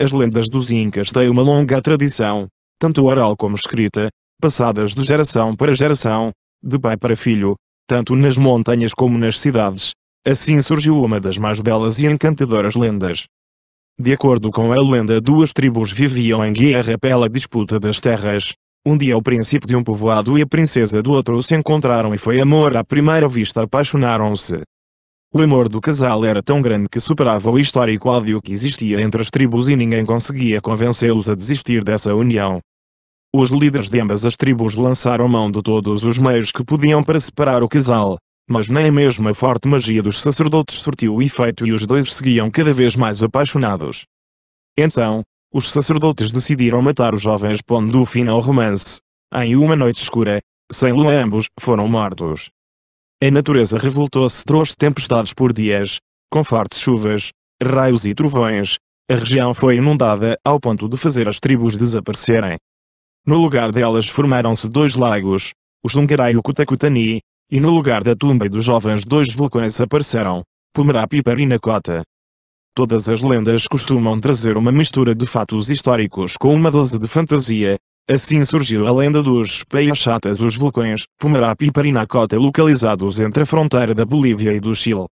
As lendas dos Incas têm uma longa tradição, tanto oral como escrita, passadas de geração para geração, de pai para filho, tanto nas montanhas como nas cidades. Assim surgiu uma das mais belas e encantadoras lendas. De acordo com a lenda, duas tribos viviam em guerra pela disputa das terras. Um dia o príncipe de um povoado e a princesa do outro se encontraram e foi amor à primeira vista apaixonaram-se. O amor do casal era tão grande que superava o histórico ódio que existia entre as tribos e ninguém conseguia convencê-los a desistir dessa união. Os líderes de ambas as tribos lançaram mão de todos os meios que podiam para separar o casal, mas nem mesmo a forte magia dos sacerdotes surtiu efeito e os dois seguiam cada vez mais apaixonados. Então, os sacerdotes decidiram matar os jovens pondo fim ao romance. Em uma noite escura, sem lua ambos foram mortos. A natureza revoltou-se trouxe tempestades por dias, com fortes chuvas, raios e trovões. A região foi inundada ao ponto de fazer as tribos desaparecerem. No lugar delas formaram-se dois lagos, o Sungarai e o Kutakutani, e no lugar da tumba dos jovens dois vulcões apareceram, Pumerapi e Parinacota. Todas as lendas costumam trazer uma mistura de fatos históricos com uma dose de fantasia, Assim surgiu a lenda dos Peixatas, os vulcões Pumarapi e Parinacota localizados entre a fronteira da Bolívia e do Chile.